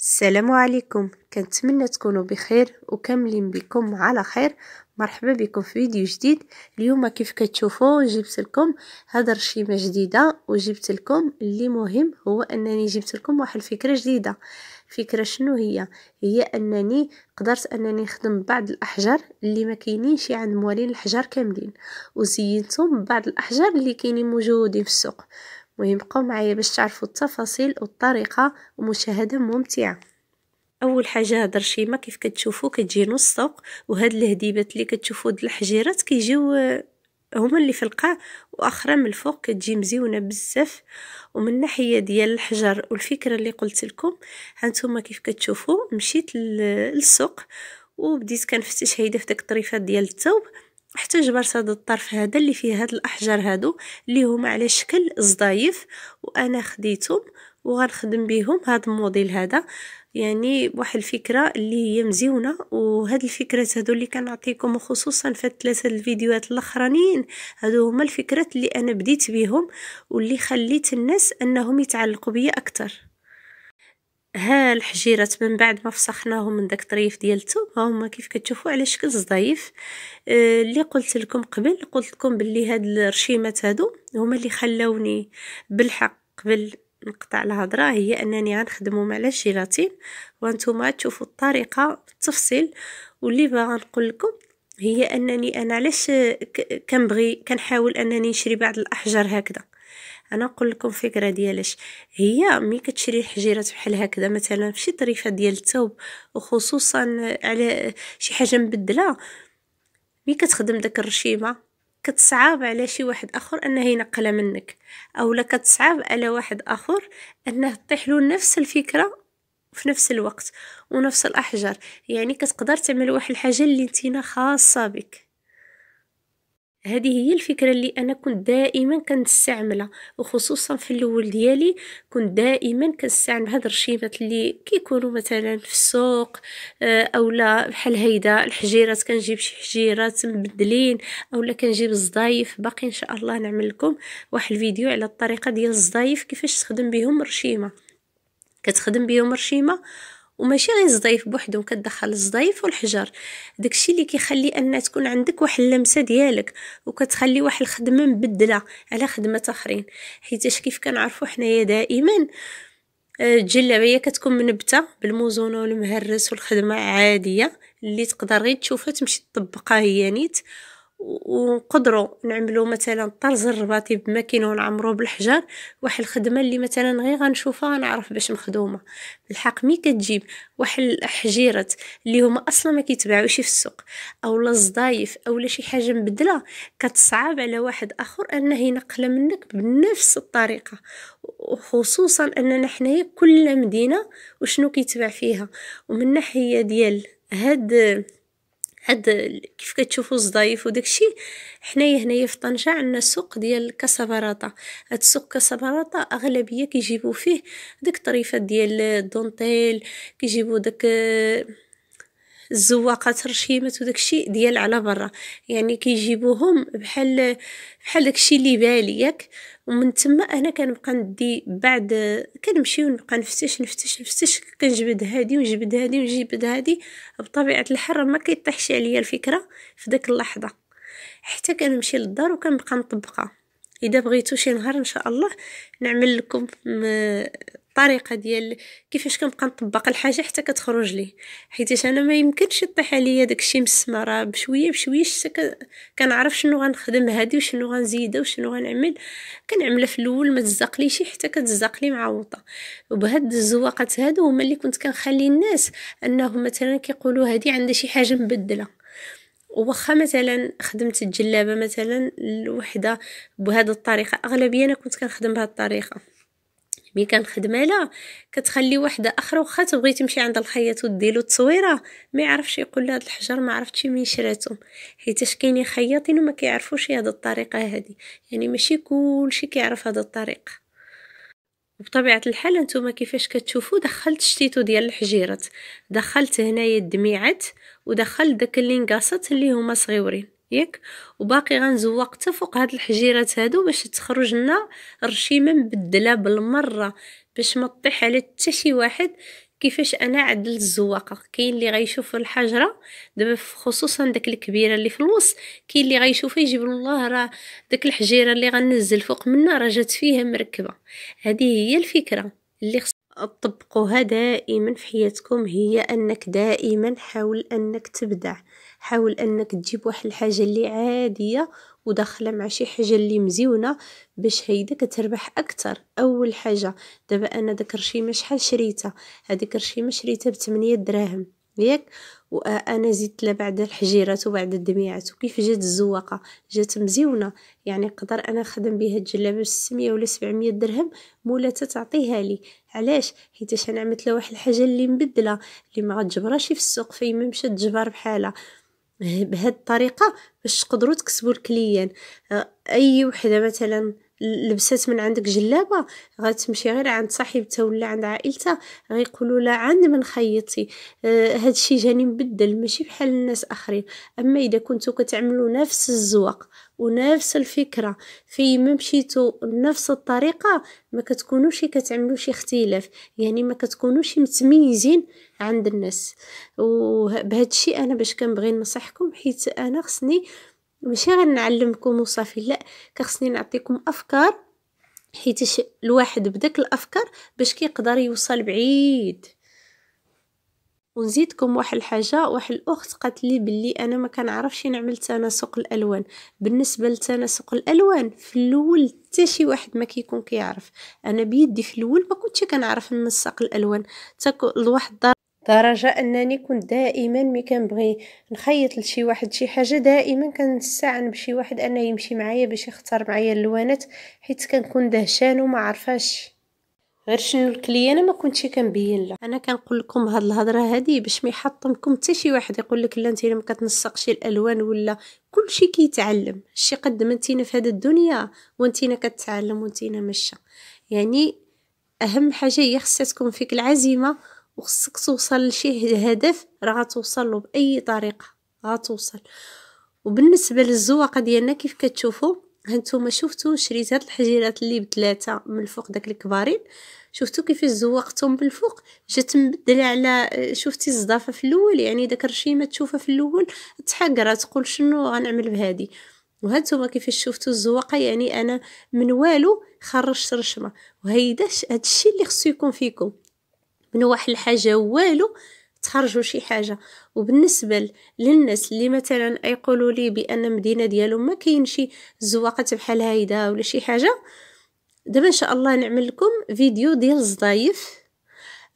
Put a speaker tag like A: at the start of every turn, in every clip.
A: السلام عليكم كنتمنى تكونوا بخير وكاملين بكم على خير مرحبا بكم في فيديو جديد اليوم كيف كتشوفوا جبت لكم هذا رشيمه جديده وجبت لكم اللي مهم هو انني جبت لكم واحد الفكره جديده فكره شنو هي هي انني قدرت انني نخدم بعض الاحجار اللي ما كاينينش عند موالين الحجار كاملين وزينتهم بعض الاحجار اللي كاينين موجودين في السوق مهم بقاو معايا باش تعرفوا التفاصيل والطريقه ومشاهده ممتعه اول حاجه هضر شيمه كيف كتشوفوا كتجي نص سوق وهاد الهديبات اللي كتشوفوا د الحجيرات كيجيو هما اللي في القاع واخرى من الفوق كتجي مزيونه بزاف ومن ناحيه ديال الحجر والفكره اللي قلت لكم هانتوما كيف كتشوفوا مشيت للسوق وبديت كنفتش هيدا في داك الطريفات ديال الثوب حتى جبرت هذا الطرف هذا اللي فيه هاد الاحجار هادو اللي هما على شكل زضايف وانا خديتهم وغنخدم بهم هاد الموديل هذا يعني بواحد الفكره اللي هي مزيونه وهاد الفكرات هادو اللي كنعطيكم خصوصا في ثلاثه الفيديوهات الاخرانيين هادو هما الفكرات اللي انا بديت بهم واللي خليت الناس انهم يتعلقوا بيا اكثر ها الحجيرات من بعد ما فسخناهم من داك الطريف ديال الثوب ها هما كيف كتشوفوا على شكل صدايف آه اللي قلت لكم قبل قلت لكم باللي هاد الرشيمات هادو هما اللي خلاوني بالحق قبل نقطع الهضره هي انني غنخدمهم على الجيلاتين وانتم تشوفوا الطريقه بالتفصيل واللي باغا نقول لكم هي انني انا علاش كنبغي كنحاول انني نشري بعض الاحجار هكذا انا نقول لكم فكره ديالاش هي ملي كتشري الحجيرات بحال هكذا مثلا في شي طريفه ديال الثوب وخصوصا على شي حاجه مبدله ملي كتخدم داك الرشيمه كتصعب على شي واحد اخر انه ينقلها منك اولا كتصعب على واحد اخر انه تطيح له نفس الفكره في نفس الوقت ونفس الاحجار يعني كتقدر تعمل واحد الحاجه اللي انتينا خاصه بك هذه هي الفكره اللي انا كنت دائما كنستعملها وخصوصا في الاول ديالي كنت دائما كنستعمل هاد الرشيمات اللي كيكونوا مثلا في السوق آه، اولا بحال هيدا الحجيرات كنجيب شي حجيرات مبدلين اولا كنجيب الزضايف باقي ان شاء الله نعمل لكم واحد الفيديو على الطريقه ديال الزضايف كيفاش تخدم بهم الرشيمه كتخدم بهم رشيمه وماشي غير الضيف بوحدو كتدخل الضيف والحجر داكشي اللي كيخلي ان تكون عندك واحد اللمسه ديالك وكتخلي واحد الخدمه مبدله على خدمه اخرين حيتاش كيف كنعرفو حنايا دائما الجلابيه آه، كتكون منبته بالموزونه والمهرس والخدمه عاديه اللي تقدر غير تشوفها تمشي تطبقها هي نيت ونقدروا نعملو مثلا طرز الرباطي بماكينه ونعمروه بالحجر واحد الخدمه اللي مثلا غير غنشوفها نعرف باش مخدومه الحق مي كتجيب واحد الحجيرات اللي هما اصلا ما كيتباعوش في السوق اولا الزضايف اولا شي حاجه مبدله كتصعب على واحد اخر انه ينقل منك بنفس الطريقه وخصوصا اننا حنايا كل مدينه وشنو كيتباع فيها ومن ناحيه ديال هاد عاد كيف كتشوفوا الزضايف وداكشي حنايا هنايا في طنجة عندنا سوق ديال كاسافراطا هاد السوق كاسافراطا اغلبيه كيجيبوا فيه داك الطريفات ديال الدونتيل كيجيبوا داك الزواقات الرشيمات وداك الشيء ديال على برا يعني كيجيبوهم بحال بحال داك الشيء اللي بالي ياك ومن تما انا كنبقى ندي بعد كنمشي ونبقى نفتش نفتش نفتش كنجبد هادي ونجبد هادي ونجبد هادي بطبيعه الحال ما كيطيحش عليا الفكره في داك اللحظه حتى كنمشي للدار وكنبقى نطبقها اذا بغيتو شي نهار ان شاء الله نعمل لكم الطريقه ديال كيفاش كنبقى نطبق الحاجه حتى كتخرج لي حيت انا ما يمكنش يطيح عليا داكشي من السما راه بشويه بشويه حتى كنعرف شنو غنخدم هادي وشنو غنزيدها وشنو غنعمل كنعملها في الاول ما تزقليش حتى كتزق لي معوطه وبهاد الزواقات هادو هما اللي كنت كنخلي الناس انهم مثلا كيقولوا هادي عندها شي حاجه مبدله واخا مثلا خدمت الجلابه مثلا الوحده بهذه الطريقه اغلبيه انا كنت كنخدم بهذه الطريقه مي خدمة لا كتخلي وحده اخرى واخا تبغي تمشي عند الخياط ودير له التصويره ما يعرفش يقول لهاد الحجر ما عرفتش منين شراتو حيتاش كاينين خياطين وما كيعرفوش هاد الطريقه هادي يعني ماشي كلشي كيعرف هاد الطريقه وبطبيعه الحال نتوما كيفاش كتشوفوا دخلت شتيتو ديال الحجيرات دخلت هنايا الدميعات ودخلت داك اللي نقصت اللي هما صغيورين ياك وباقي غنزوق حتى فوق هاد الحجيرات هادو باش تخرج لنا الرشيمه مبدله بالمره باش ما تطيح على حتى شي واحد كيفاش انا عدلت الزواقه كاين اللي غيشوف الحجره دابا خصوصا داك الكبيره اللي في الوسط كاين اللي غيشوفها يجيب الله راه داك الحجيره اللي غنزل فوق منها راه جات فيها مركبه هذه هي الفكره اللي خص تطبقوها دائما في حياتكم هي انك دائما حاول انك تبدع حاول انك تجيب واحد الحاجه اللي عاديه وداخله مع شي حاجه اللي مزيونه باش هيدا تربح اكثر اول حاجه دابا انا داك الرشيمه شحال شريتها هذيك الرشيمه شريتها ب 8 دراهم ياك وانا زدت لها بعد الحجيرات وبعد الدميعات وكيف جات الزواقه جات مزيونه يعني نقدر انا نخدم بها الجلابه ب 600 ولا 700 درهم مولاتها تعطيها لي علاش حيتاش انا عملت لها واحد الحاجه اللي مبدله اللي ما غتجبرهاش في السوق فيما مشات تجبر بحالها بهاد الطريقه باش تقدروا تكسبوا الكليان اي وحده مثلا لبسات من عندك جلابه غتمشي غير عند صاحبتها ولا عند عائلتها غيقولوا لها عند من خيطتي آه هاد الشيء جاني مبدل ماشي بحال الناس اخرين اما اذا كنتو كتعملوا نفس الزواق ونفس الفكره في ما مشيتو نفس الطريقه ما كتكونوش كتعملوا شي اختلاف يعني ما كتكونوش متميزين عند الناس وبهذا الشيء انا باش كنبغي ننصحكم حيت انا خصني ماشي غير نعلمكم وصافي لا كخصني نعطيكم افكار حيتاش الواحد بداك الافكار باش كيقدر يوصل بعيد ونزيدكم واحد الحاجه واحد الاخت قالت لي بلي انا ما كنعرفش نعمل تناسق الالوان بالنسبه لتناسق الالوان في الاول حتى شي واحد ما كيكون كيعرف انا بيدي في الاول ما كنتش كنعرف ننسق الالوان حتى لواحد درجة انني كنت دائما ملي كنبغي نخيط لشي واحد شي حاجه دائما كنستعن بشي واحد انه يمشي معايا باش يختار معايا اللوانات حيت كنكون دهشان وما عارفاش غير شنو الكليان ما كنتش كنبين له انا كنقول لكم هاد الهضره هادي باش ما يحطمكم حتى شي واحد يقول لك لا انت ما كتنسقش الالوان ولا كلشي كيتعلم شي قد ما انتينا في هذه الدنيا وانتينا كتعلم وانتينا مشى يعني اهم حاجه هي خصها تكون فيك العزيمه وخصك توصل لشي هدف راه غتوصل له باي طريقه غتوصل وبالنسبه للزواقه ديالنا كيف كتشوفوا هانتوما شفتوا شريت هاد الحجيرات اللي بثلاثه من الفوق داك الكبارين شفتوا كيفاش زوقتهم من الفوق جات مبدله على شفتي الزضافه في الاول يعني داك الرشيمه تشوفها في الاول تحقر تقول شنو غنعمل بهادي وهانتوما كيفاش شفتوا الزواقه يعني انا من والو خرجت رشمه وهيدا هادشي اللي خصو يكون فيكم من واحد الحاجه والو تخرجوا شي حاجه وبالنسبه للناس اللي مثلا يقولوا لي بان المدينه ديالهم ما كاين شي زواقات بحال هايدا ولا شي حاجه دابا ان شاء الله نعمل لكم فيديو ديال الزضايف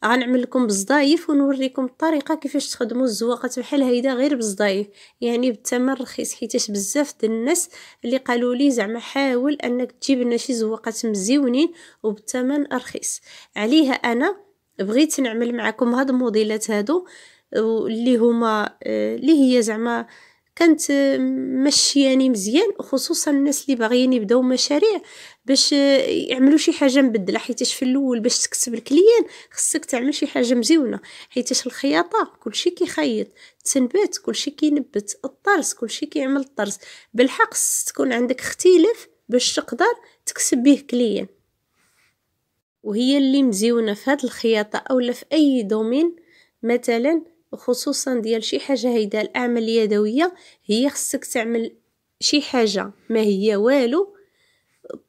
A: غنعمل لكم بزضايف ونوريكم الطريقه كيفاش تخدموا الزواقات بحال هيدا غير بزضايف يعني بالثمن رخيص حيتاش بزاف د الناس اللي قالوا لي زعما حاول انك تجيب لنا شي زواقات مزيونين وبالثمن رخيص عليها انا بغيت نعمل معكم هاد الموديلات هادو اللي هما آه، اللي هي زعما كانت مشياني مزيان خصوصا الناس اللي باغيين يبداو مشاريع باش آه، يعملوا شي حاجه مبدله حيتاش في الاول باش تكسب الكليان خصك تعمل شي حاجه مزيونه حيتاش الخياطه كلشي كيخيط التنبات كلشي كينبت الطرز كلشي كيعمل الطرز بالحق تكون عندك اختلاف باش تقدر تكسب به كليان وهي اللي مزيونه في هاد الخياطه اولا في اي دومين مثلا خصوصا ديال شي حاجه هيدا الاعمال اليدويه هي خصك تعمل شي حاجه ما هي والو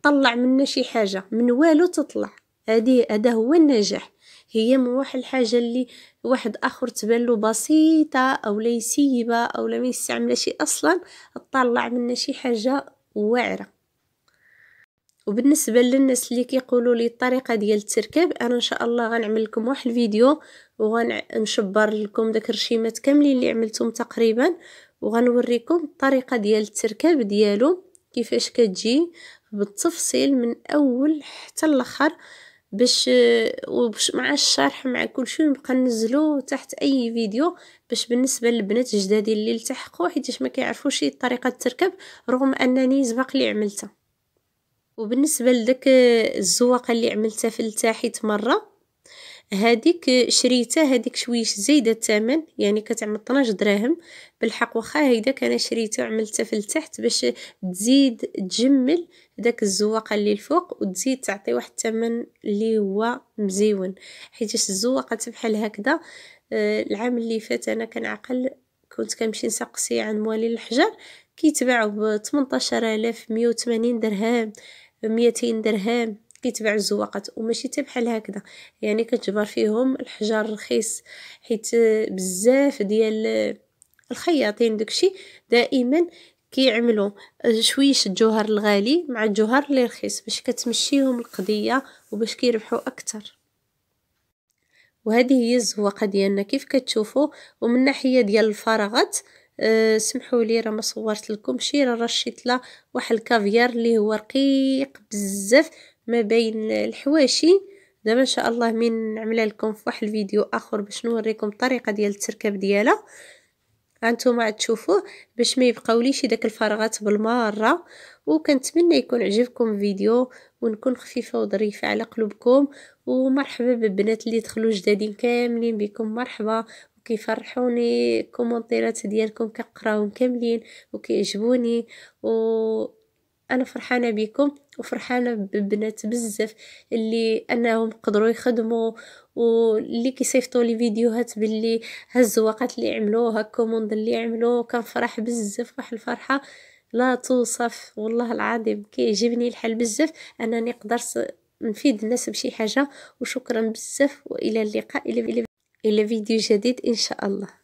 A: طلع منا شي حاجه من والو تطلع هادي هذا هو النجاح هي من واحد الحاجه اللي واحد اخر تبان له بسيطه او ليسيبه او لم يستعمل شي اصلا طلع منا شي حاجه واعره وبالنسبه للناس اللي كيقولوا لي الطريقه ديال التركيب انا ان شاء الله غنعمل لكم واحد الفيديو وغنشبر لكم داك الرشيمات كاملين اللي عملتهم تقريبا وغنوريكم الطريقه ديال التركيب ديالو كيفاش كتجي بالتفصيل من اول حتى الاخر باش وباش مع الشرح مع كل شيء نبقى ننزلو تحت اي فيديو باش بالنسبه للبنات الجدادين اللي التحقوا حيت ما كيعرفوش طريقه التركب رغم انني سبق لي عملتها وبالنسبه لذاك الزواقه اللي عملتها في التحيط مره هذيك شريتها هذيك شويش زايده الثمن يعني كتعمل 12 دراهم بالحق واخا هيداك انا شريته وعملته في التحت باش تزيد تجمل داك الزواقه اللي الفوق وتزيد تعطي واحد الثمن اللي هو مزيون حيت الزواقات بحال هكذا آه، العام اللي فات انا كنعقل كنت كنمشي نسقسي عن موالي الحجر كيتباع ب 18180 درهم 200 درهم كيتباع الزواقات وماشي حتى بحال هكذا يعني كتجبر فيهم الحجر رخيص حيت بزاف ديال الخياطين داكشي دائما كيعملوا شويش الجوهر الغالي مع الجوهر اللي رخيص باش كتمشيهم القضيه وباش كيربحوا اكثر وهذه هي الزواقه ديالنا كيف كتشوفوا ومن ناحيه ديال الفراغات آه، سمحوا لي راه ما صورت شي راه رشيت لها واحد الكافيار اللي هو رقيق بزاف ما بين الحواشي دابا ان شاء الله من نعملها لكم في واحد الفيديو اخر باش نوريكم الطريقه ديال التركاب ديالها هانتوما عاد تشوفوه باش ما يبقاوليش داك الفراغات بالمره وكنتمنى يكون عجبكم الفيديو ونكون خفيفه وظريفه على قلوبكم ومرحبا بالبنات اللي دخلوا جدادين كاملين بكم مرحبا كيفرحوني كومونتيرات ديالكم كنقراهم كاملين وكيعجبوني و انا فرحانه بكم وفرحانه ببنات بزاف اللي انهم قدروا يخدموا واللي كيصيفطوا لي فيديوهات باللي هالزواقات اللي عملوها كوموند اللي عملوه كنفرح بزاف واحد الفرحه لا توصف والله العظيم كيعجبني الحال بزاف انني قدرت نفيد الناس بشي حاجه وشكرا بزاف والى اللقاء الى إلى فيديو جديد إن شاء الله